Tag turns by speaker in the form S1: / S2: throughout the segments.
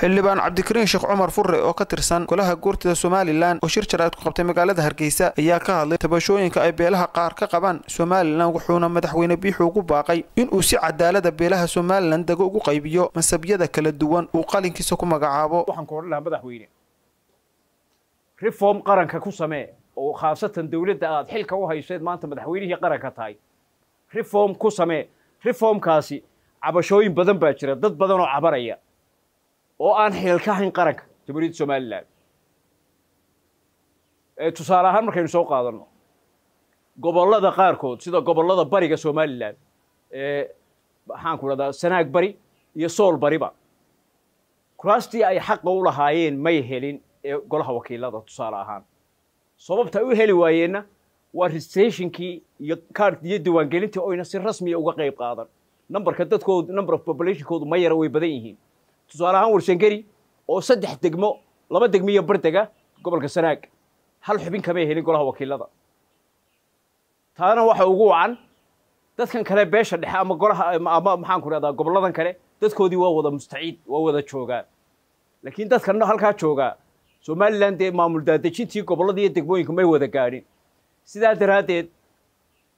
S1: xildhibaan cabdikariin sheekh cumar furre oo ka tirsan golaha guurtida somalilan oo shir jaraa'id ku qabtay magaalada hargeysa ayaa ka hadlay tabashooyinka ay beelaha qaar ka qabaan somalilan wuxuuna madaxweyne biixu ugu baaqay inuu si cadaalada ah beelaha somalilan dego ugu qaybiyo masabyada kala duwan uu qalinkiisa ku magacaabo waxaan ku odhan madaxweyne
S2: reform qaranka ku samee oo khaasatan dowladda aad xilka u hayseed maanta madaxweynihii qaranka tahay reform ku samee reformkaasi cabashooyin badan baa jira dad badan oo cabaraya oo aan xeelkahayn qaranka jamhuuriyadda somalilan tusaale ahaan markaynu soo qaadanno gobollada qaarkood sida gobollada bariga somalilan ee maxaanku dhahdaa sanaag bari iyo sool bariba kuraastii ay xaqa u lahaayeen may helin ee golaha wakiilada tusaale ahaan sababta u heli waayeenna waa registrationkii iyo kaard iyo diiwaangelintii oyna si rasmiya uga qayb qaadan numberka dadkoodu number of populationkoodu ma yara way badan yihiin tusaale ahaan warshangeri oo saddex degmo laba degmiyo bardega gobolka sanaag hal xubin kamay helin golaha wakiilada taana waxa ugu wacan dadkan kale beesha dhexe ama golaha ama maxaanku rahdaa goboladan kale dadkoodii waa wada mustaciid waa wada joogaa laakiin dadkan halkaa joogaa somalilan dee maamul daadejintii gobollada iyo degmooyinka may wada gaadhin sidaa daraaddeed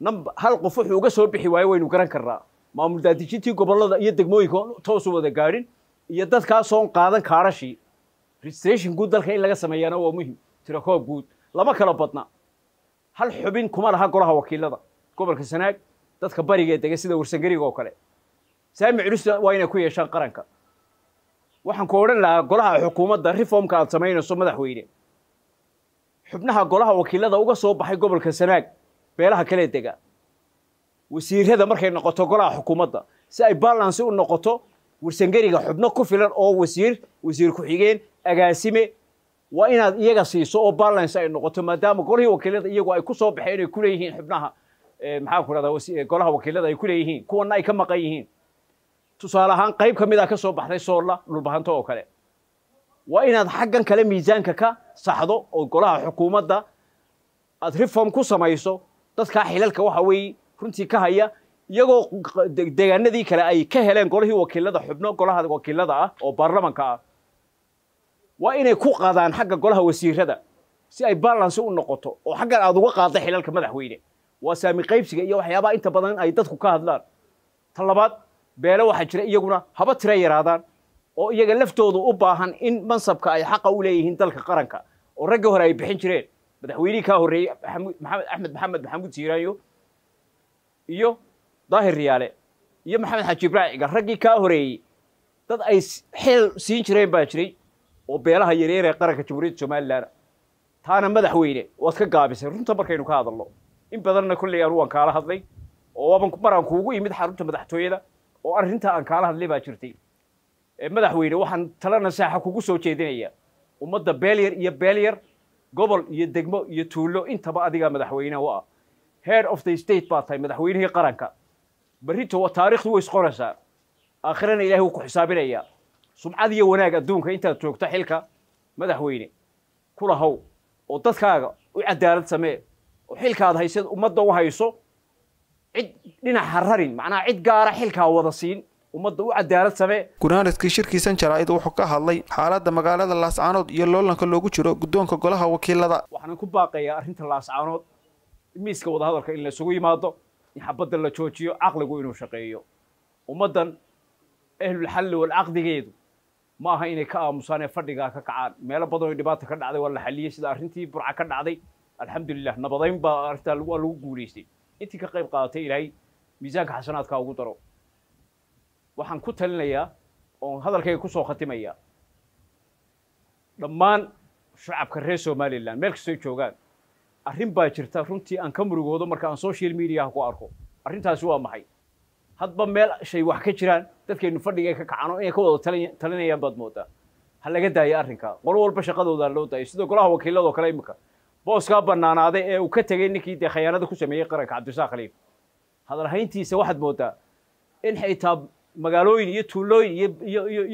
S2: namba hal qof wuxuu uga soo bixi waayo waynu garan karnaa maamul daadejintii gobollada iyo degmooyinka toos wada gaadhin iyo dadkaasoon qaadan kaadhashii registration guud dalka in laga sameeyaana waa muhim tirakoo guud lama kala badna hal xubin kuma laha golaha wakiilada gobolka sanaag dadka barigee dega sida warsangariga oo kale saami culista waa inay ku yeeshaan qaranka waxaan ku odhan lahaa golaha xukuumadda reformka aad samaynayso madaxweyne xubnaha golaha wakiilada uga soo baxay gobolka sanaag beelaha kale dega wasiirada markay noqoto golaha xukuumadda si ay balance u noqoto warsangeriga xubno ku filan oo wasiir wasiir ku-xigeen agaasime waa inaad iyaga siiso oo balance ay noqoto maadaama golihii wakiilada iyagu ay ku soo baxeen ay kuleeyihiin xubnaha eh, maxaan eh, wakiilada ay kuleeyihiin kuwana ay ka maqan yihiin tusaale ahaan qayb ka mid a ah ka soo baxday soolla dhulbahanto oo kale waa inaad xaggan kale miisaanka ka saxdo oo golaha xukuumadda aad reform ku samayso dadkaa xilalka waxa weeye runtii ka haya iyagoo deegaanadii kale ay ka heleen golihii wakiilada xubno golaha wakiilada ah oo baarlamanka ah waa inay ku qaadaan xagga golaha wasiirada si ay baalansi u noqoto oo xaggan aad uga qaadda xilalka madaxweyne waa saami qaybsiga iyo waxyaabaha inta badan ay dadku ka hadlaan ta labaad beele waxaa jira iyaguna haba tira yaraadaan oo iyaga laftooda u baahan in mansabka ay xaqa u leeyihiin dalka qaranka oo ragga hore ay bixin jireen madaxweynihii kaa horreeyey maxamed axmed maxamed maxamuud siiraanyo iyo daahir riyaale iyo maxamed xaaji ibraahim iga raggii kaa horeeyey dad ay xeel siin jireen baa jiray oo beelaha yaryar ee qaranka jamhuuriyadda somalilan taana madaxweyne waad ka gaabisay runta markaynu ka hadalno in badanna kollay anuu aan kaala hadlay oo aban mar aan kuugu imid xarunta madaxtooyada oo arrintaa aan kaala hadlay baa jirtay madaxweyne waxaan talana saaxa kugu soo jeedinaya ummadda beelyar iyo beelyar gobol iyo degmo iyo tuulo intaba adigaa madaxweyne u ah head of the state baa tahay madaxweynihii qaranka berritowa taarikhdu way isqoraysaa aakhirana ilahay wuu ku xisaabinayaa sumcad iyo wanaag adduunka intaad joogta xilka madaxweyne kula oo dadkaaga u cadaalad samee oo xilkaad haysad ummadda u hayso cid dhinac ha rarin macnaha cid gaara xilkaa wada siin ummadda u cadaalad samee
S1: gunaanadkii shirkiisan jaraa'id wuxuu ka hadlay xaaladda magaalada laascaanood iyo loolanka loogu jiro guddoonka golaha wakiilada
S2: waxaanan ku baaqayaa arrinta laascaanood miiska wadahadalka in la yimaado in xabadda la joojiyo caqligu inuu shaqeeyo ummaddan ahlulxalli walcaqdigeedu caqdigeedu ma aha inay ka aamusaan ee fadhigaa ka kacaan meelo badan oo dhibaata ka dhacday waa la xaliyey sida arrintii burca ka dhacday alxamdulilah nabadayn baa arrintaa waa lagu guulaystay intii ka qayb qaadatay ilaahay miisaanka xasanaadkaa ugu daro waxaan ku talinayaa oon hadalkayga ku soo khatimayaa dhammaan shacabka reer somalilan meel kastoy joogaan arrin baa jirta runtii aan ka murugoodo marka aan social mediaha ku arko arrintaasi waa maxay hadba meel shay wax ka jiraan dadkeenu fadhigaay ka kacano inay ka wada talinayaan baad moodaa ha laga daayo arrinka qolo walba shaqadoodaa loo daayay sidoo golaha wakiilado kale iminka booskaa bannaanaaday ee uu ka tegay ninkii dee khayaanada ku sameeyey qaranka cabdirasaaq khaliil hadalhayntiisa waxaad moodaa in xitaa magaalooyin iyo tuulooyin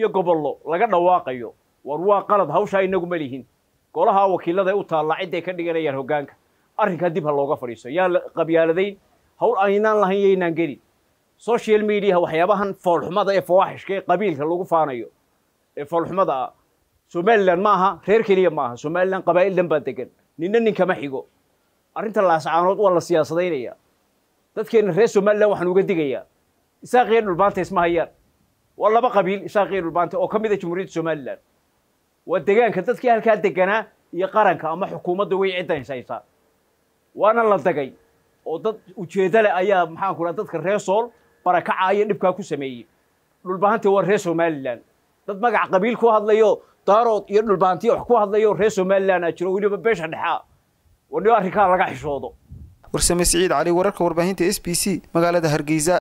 S2: iyo gobollo laga dhawaaqayo war waa qalad hawsha inagu ma lihin golaha wakiilada u taalla cidday ka dhiganayaan hoggaanka arrinkaa dib ha looga fadhiiso yaan la qabyaaladay hawl aynaan lahayn yo inaan gelin social mediaha waxyaabahan foolxumada ee fawaaxishka ee qabiilka lagu faanayo ee foolxumada ah somalilan ma reer keliya ma somalilan qabaa'il dhan baa degan ninna nin kama xigo arrinta laascaanood waa la siyaasadaynaya dadkeenna reer somalilan waxaan uga digayaa isaaqiyo dhulbaanta isma hayaan waa laba qabiil isaaqiyo dhulbaanta oo ka mid a jamhuuriyadda somalilan waa degaanka dadkii halkaa deganaa iyo qaranka ama xukuumadda way ciddan waana la dagay oo dad ujeedda leh ayaa maxaanku dhaa dadka reer sool barakacaaya dhibkaa ku sameeyey dhulbahantii waa reer somalilan dad magac qabiil ku hadlayo daarood iyo dhulbahantiya wax ku hadlayo reer somalilan aa jiro weliba beesha dhexaa warnio arrinkaa laga xishoodo
S1: warsame siciid cali wararka warbaahinta s b c magaalada hargeysa